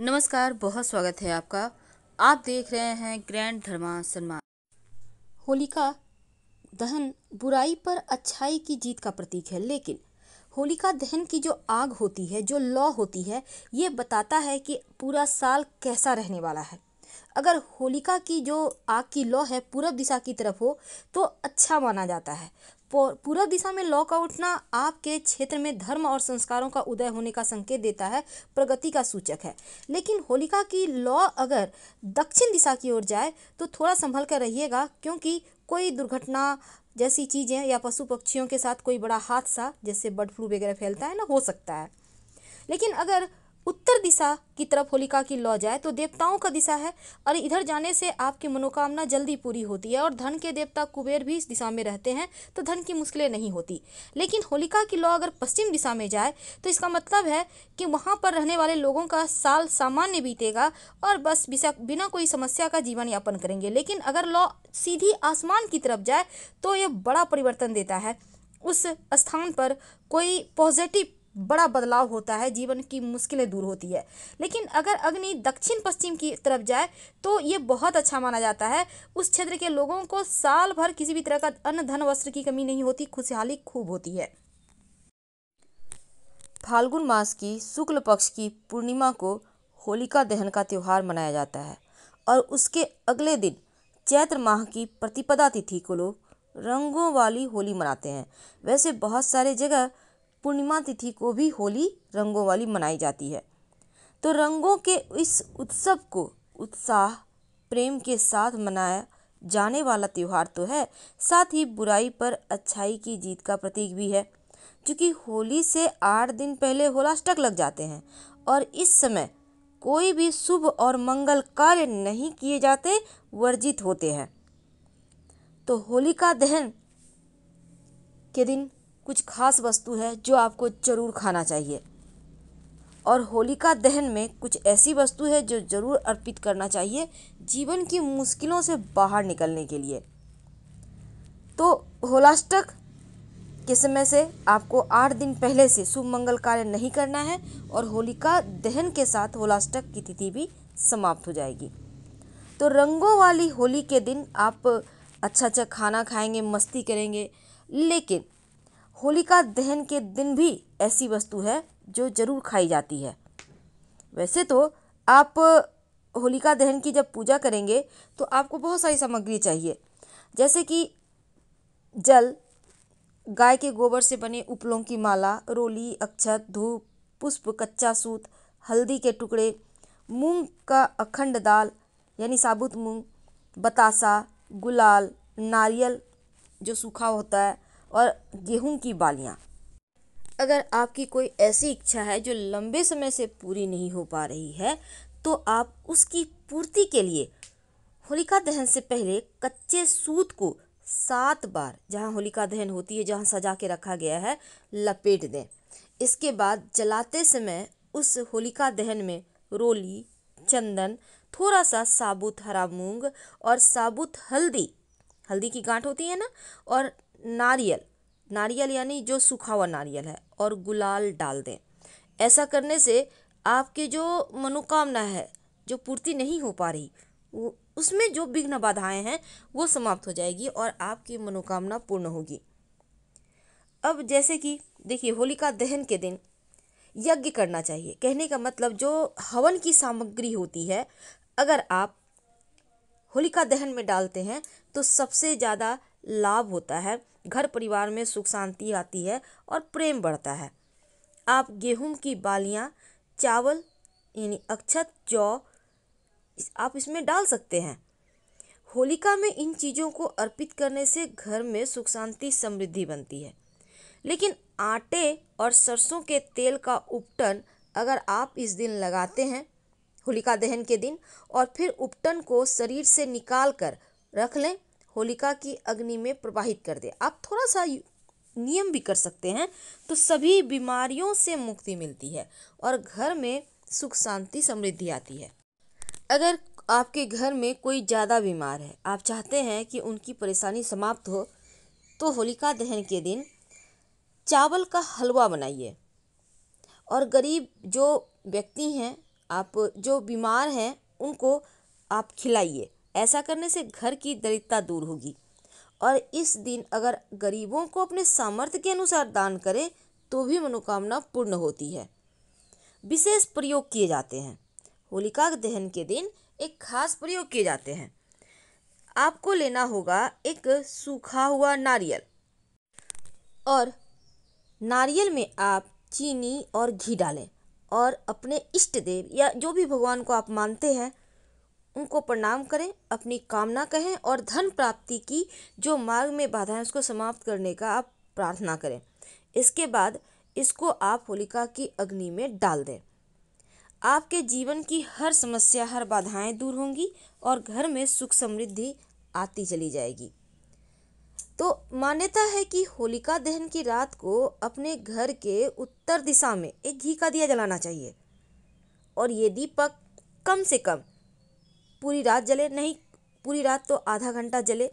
नमस्कार बहुत स्वागत है आपका आप देख रहे हैं ग्रैंड धर्मा सम्मान होलिका दहन बुराई पर अच्छाई की जीत का प्रतीक है लेकिन होलिका दहन की जो आग होती है जो लॉ होती है ये बताता है कि पूरा साल कैसा रहने वाला है अगर होलिका की जो आग की लौ है पूरब दिशा की तरफ हो तो अच्छा माना जाता है पूरब दिशा में लौ का उठना आपके क्षेत्र में धर्म और संस्कारों का उदय होने का संकेत देता है प्रगति का सूचक है लेकिन होलिका की लौ अगर दक्षिण दिशा की ओर जाए तो थोड़ा संभल कर रहिएगा क्योंकि कोई दुर्घटना जैसी चीज़ें या पशु पक्षियों के साथ कोई बड़ा हादसा जैसे बर्ड फ्लू वगैरह फैलता है ना हो सकता है लेकिन अगर उत्तर दिशा की तरफ होलिका की लौ जाए तो देवताओं का दिशा है और इधर जाने से आपकी मनोकामना जल्दी पूरी होती है और धन के देवता कुबेर भी इस दिशा में रहते हैं तो धन की मुश्किलें नहीं होती लेकिन होलिका की लौ अगर पश्चिम दिशा में जाए तो इसका मतलब है कि वहाँ पर रहने वाले लोगों का साल सामान्य बीतेगा और बस बिना कोई समस्या का जीवन यापन करेंगे लेकिन अगर लौ सीधी आसमान की तरफ जाए तो यह बड़ा परिवर्तन देता है उस स्थान पर कोई पॉजिटिव बड़ा बदलाव होता है जीवन की मुश्किलें दूर होती है लेकिन अगर अग्नि दक्षिण पश्चिम की तरफ जाए तो ये बहुत अच्छा माना जाता है उस क्षेत्र के लोगों को साल भर किसी भी तरह का अन्न धन वस्त्र की कमी नहीं होती खुशहाली खूब होती है फाल्गुन मास की शुक्ल पक्ष की पूर्णिमा को होलिका दहन का त्यौहार मनाया जाता है और उसके अगले दिन चैत्र माह की प्रतिपदा तिथि को लोग रंगों वाली होली मनाते हैं वैसे बहुत सारे जगह पूर्णिमा तिथि को भी होली रंगों वाली मनाई जाती है तो रंगों के इस उत्सव को उत्साह प्रेम के साथ मनाया जाने वाला त्यौहार तो है साथ ही बुराई पर अच्छाई की जीत का प्रतीक भी है क्योंकि होली से आठ दिन पहले होलाष्टक लग जाते हैं और इस समय कोई भी शुभ और मंगल कार्य नहीं किए जाते वर्जित होते हैं तो होलिका दहन के दिन कुछ खास वस्तु है जो आपको ज़रूर खाना चाहिए और होलिका दहन में कुछ ऐसी वस्तु है जो ज़रूर अर्पित करना चाहिए जीवन की मुश्किलों से बाहर निकलने के लिए तो होलाष्टक के समय से आपको आठ दिन पहले से शुभ मंगल कार्य नहीं करना है और होलिका दहन के साथ होलाष्टक की तिथि भी समाप्त हो जाएगी तो रंगों वाली होली के दिन आप अच्छा अच्छा खाना खाएंगे मस्ती करेंगे लेकिन होलिका दहन के दिन भी ऐसी वस्तु है जो ज़रूर खाई जाती है वैसे तो आप होलिका दहन की जब पूजा करेंगे तो आपको बहुत सारी सामग्री चाहिए जैसे कि जल गाय के गोबर से बने उपलों की माला रोली अक्षत धूप पुष्प कच्चा सूत हल्दी के टुकड़े मूंग का अखंड दाल यानी साबुत मूंग बतासा गुलाल नारियल जो सूखा होता है और गेहूं की बालियां अगर आपकी कोई ऐसी इच्छा है जो लंबे समय से पूरी नहीं हो पा रही है तो आप उसकी पूर्ति के लिए होलिका दहन से पहले कच्चे सूत को सात बार जहाँ होलिका दहन होती है जहाँ सजा के रखा गया है लपेट दें इसके बाद जलाते समय उस होलिका दहन में रोली चंदन थोड़ा सा साबुत हरा मूंग और साबुत हल्दी हल्दी की गांठ होती है ना और नारियल नारियल यानी जो सूखा हुआ नारियल है और गुलाल डाल दें ऐसा करने से आपकी जो मनोकामना है जो पूर्ति नहीं हो पा रही वो उसमें जो विघ्न बाधाएं हैं वो समाप्त हो जाएगी और आपकी मनोकामना पूर्ण होगी अब जैसे कि देखिए होलिका दहन के दिन यज्ञ करना चाहिए कहने का मतलब जो हवन की सामग्री होती है अगर आप होलिका दहन में डालते हैं तो सबसे ज़्यादा लाभ होता है घर परिवार में सुख शांति आती है और प्रेम बढ़ता है आप गेहूँ की बालियाँ चावल यानी अक्षत जौ आप इसमें डाल सकते हैं होलिका में इन चीज़ों को अर्पित करने से घर में सुख शांति समृद्धि बनती है लेकिन आटे और सरसों के तेल का उपटन अगर आप इस दिन लगाते हैं होलिका दहन के दिन और फिर उपटन को शरीर से निकाल कर रख लें होलिका की अग्नि में प्रवाहित कर दे आप थोड़ा सा नियम भी कर सकते हैं तो सभी बीमारियों से मुक्ति मिलती है और घर में सुख शांति समृद्धि आती है अगर आपके घर में कोई ज़्यादा बीमार है आप चाहते हैं कि उनकी परेशानी समाप्त हो तो होलिका दहन के दिन चावल का हलवा बनाइए और गरीब जो व्यक्ति हैं आप जो बीमार हैं उनको आप खिलाइए ऐसा करने से घर की दरिद्रता दूर होगी और इस दिन अगर गरीबों को अपने सामर्थ्य के अनुसार दान करें तो भी मनोकामना पूर्ण होती है विशेष प्रयोग किए जाते हैं होलिका दहन के दिन एक खास प्रयोग किए जाते हैं आपको लेना होगा एक सूखा हुआ नारियल और नारियल में आप चीनी और घी डालें और अपने इष्ट देव या जो भी भगवान को आप मानते हैं उनको प्रणाम करें अपनी कामना कहें और धन प्राप्ति की जो मार्ग में बाधा है उसको समाप्त करने का आप प्रार्थना करें इसके बाद इसको आप होलिका की अग्नि में डाल दें आपके जीवन की हर समस्या हर बाधाएं दूर होंगी और घर में सुख समृद्धि आती चली जाएगी तो मान्यता है कि होलिका दहन की रात को अपने घर के उत्तर दिशा में एक घी का दिया जलाना चाहिए और ये दीपक कम से कम पूरी रात जले नहीं पूरी रात तो आधा घंटा जले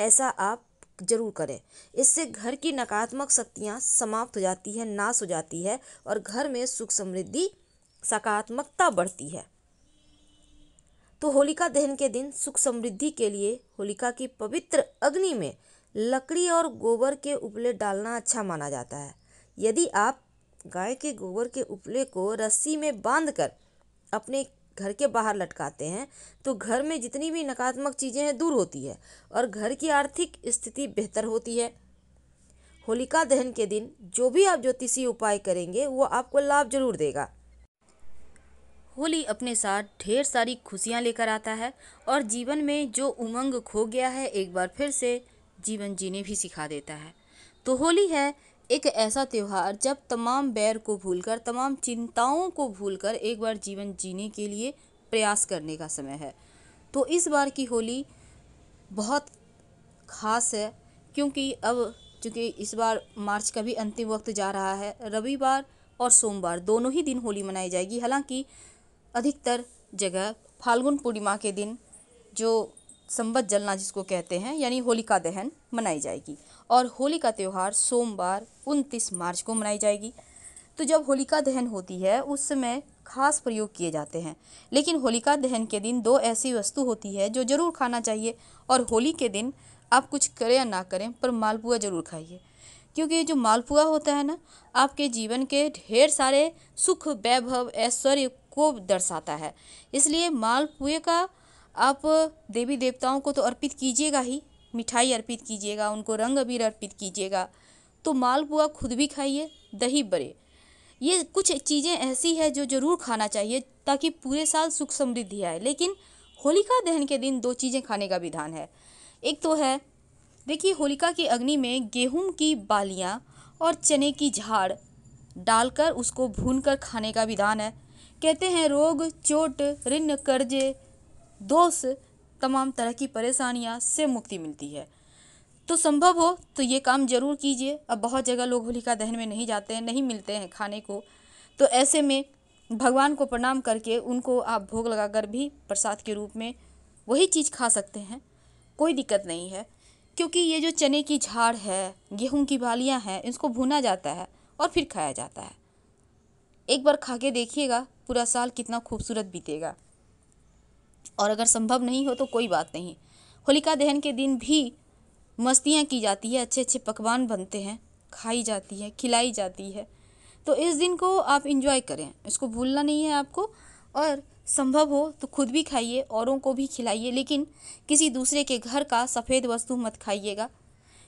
ऐसा आप जरूर करें इससे घर की नकारात्मक शक्तियाँ समाप्त हो जाती है नाश हो जाती है और घर में सुख समृद्धि सकारात्मकता बढ़ती है तो होलिका दहन के दिन सुख समृद्धि के लिए होलिका की पवित्र अग्नि में लकड़ी और गोबर के उपले डालना अच्छा माना जाता है यदि आप गाय के गोबर के उपले को रस्सी में बांधकर अपने घर के बाहर लटकाते हैं तो घर में जितनी भी नकारात्मक चीज़ें हैं दूर होती है और घर की आर्थिक स्थिति बेहतर होती है होलिका दहन के दिन जो भी आप ज्योतिषी उपाय करेंगे वो आपको लाभ जरूर देगा होली अपने साथ ढेर सारी खुशियाँ लेकर आता है और जीवन में जो उमंग खो गया है एक बार फिर से जीवन जीने भी सिखा देता है तो होली है एक ऐसा त्यौहार जब तमाम बैर को भूलकर तमाम चिंताओं को भूलकर एक बार जीवन जीने के लिए प्रयास करने का समय है तो इस बार की होली बहुत ख़ास है क्योंकि अब चूँकि इस बार मार्च का भी अंतिम वक्त जा रहा है रविवार और सोमवार दोनों ही दिन होली मनाई जाएगी हालांकि अधिकतर जगह फाल्गुन पूर्णिमा के दिन जो संबत जलना जिसको कहते हैं यानी होलिका दहन मनाई जाएगी और होली का त्यौहार सोमवार उनतीस मार्च को मनाई जाएगी तो जब होलिका दहन होती है उस समय खास प्रयोग किए जाते हैं लेकिन होलिका दहन के दिन दो ऐसी वस्तु होती है जो ज़रूर खाना चाहिए और होली के दिन आप कुछ करें या ना करें पर मालपुआ ज़रूर खाइए क्योंकि जो मालपुआ होता है ना आपके जीवन के ढेर सारे सुख वैभव ऐश्वर्य को दर्शाता है इसलिए मालपुए का आप देवी देवताओं को तो अर्पित कीजिएगा ही मिठाई अर्पित कीजिएगा उनको रंग अबीर अर्पित कीजिएगा तो मालपुआ खुद भी खाइए दही बड़े ये कुछ चीज़ें ऐसी है जो ज़रूर खाना चाहिए ताकि पूरे साल सुख समृद्धि आए लेकिन होलिका दहन के दिन दो चीज़ें खाने का विधान है एक तो है देखिए होलिका की अग्नि में गेहूं की बालियां और चने की झाड़ डालकर उसको भूनकर खाने का विधान है कहते हैं रोग चोट ऋण कर्जे दोष तमाम तरह की परेशानियाँ से मुक्ति मिलती है तो संभव हो तो ये काम ज़रूर कीजिए अब बहुत जगह लोग होलिका दहन में नहीं जाते हैं नहीं मिलते हैं खाने को तो ऐसे में भगवान को प्रणाम करके उनको आप भोग लगाकर भी प्रसाद के रूप में वही चीज़ खा सकते हैं कोई दिक्कत नहीं है क्योंकि ये जो चने की झाड़ है गेहूं की बालियां हैं इसको भुना जाता है और फिर खाया जाता है एक बार खा के देखिएगा पूरा साल कितना खूबसूरत बीतेगा और अगर संभव नहीं हो तो कोई बात नहीं होलिका दहन के दिन भी मस्तियाँ की जाती है अच्छे अच्छे पकवान बनते हैं खाई जाती है खिलाई जाती है तो इस दिन को आप इंजॉय करें इसको भूलना नहीं है आपको और संभव हो तो खुद भी खाइए औरों को भी खिलाइए लेकिन किसी दूसरे के घर का सफ़ेद वस्तु मत खाइएगा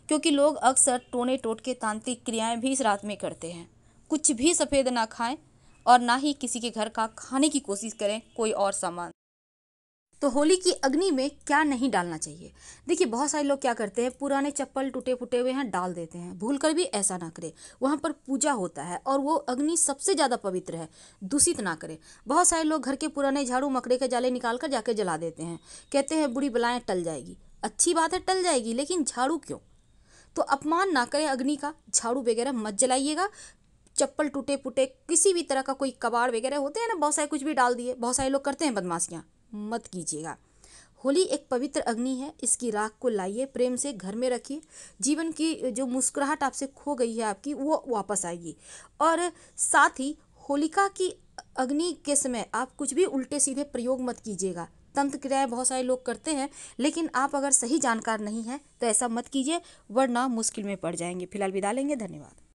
क्योंकि लोग अक्सर टोने टोट के तांत्रिक क्रियाएं भी इस रात में करते हैं कुछ भी सफ़ेद ना खाएं और ना ही किसी के घर का खाने की कोशिश करें कोई और सामान तो होली की अग्नि में क्या नहीं डालना चाहिए देखिए बहुत सारे लोग क्या करते हैं पुराने चप्पल टूटे फूटे हुए हैं डाल देते हैं भूल कर भी ऐसा ना करें वहाँ पर पूजा होता है और वो अग्नि सबसे ज़्यादा पवित्र है दूषित ना करें बहुत सारे लोग घर के पुराने झाड़ू मकड़े के जाले निकाल कर जाके जला देते हैं कहते हैं बुरी बलाएँ टल जाएगी अच्छी बात है टल जाएगी लेकिन झाड़ू क्यों तो अपमान ना करें अग्नि का झाड़ू वगैरह मत जलाइएगा चप्पल टूटे फूटे किसी भी तरह का कोई कबाड़ वगैरह होते हैं ना बहुत सारे कुछ भी डाल दिए बहुत सारे लोग करते हैं बदमाशियाँ मत कीजिएगा होली एक पवित्र अग्नि है इसकी राख को लाइए प्रेम से घर में रखिए जीवन की जो मुस्कुराहट आपसे खो गई है आपकी वो वापस आएगी और साथ ही होलिका की अग्नि के समय आप कुछ भी उल्टे सीधे प्रयोग मत कीजिएगा तंत्र क्रियाएं बहुत सारे लोग करते हैं लेकिन आप अगर सही जानकार नहीं हैं तो ऐसा मत कीजिए वरना मुश्किल में पड़ जाएंगे फिलहाल विदा लेंगे धन्यवाद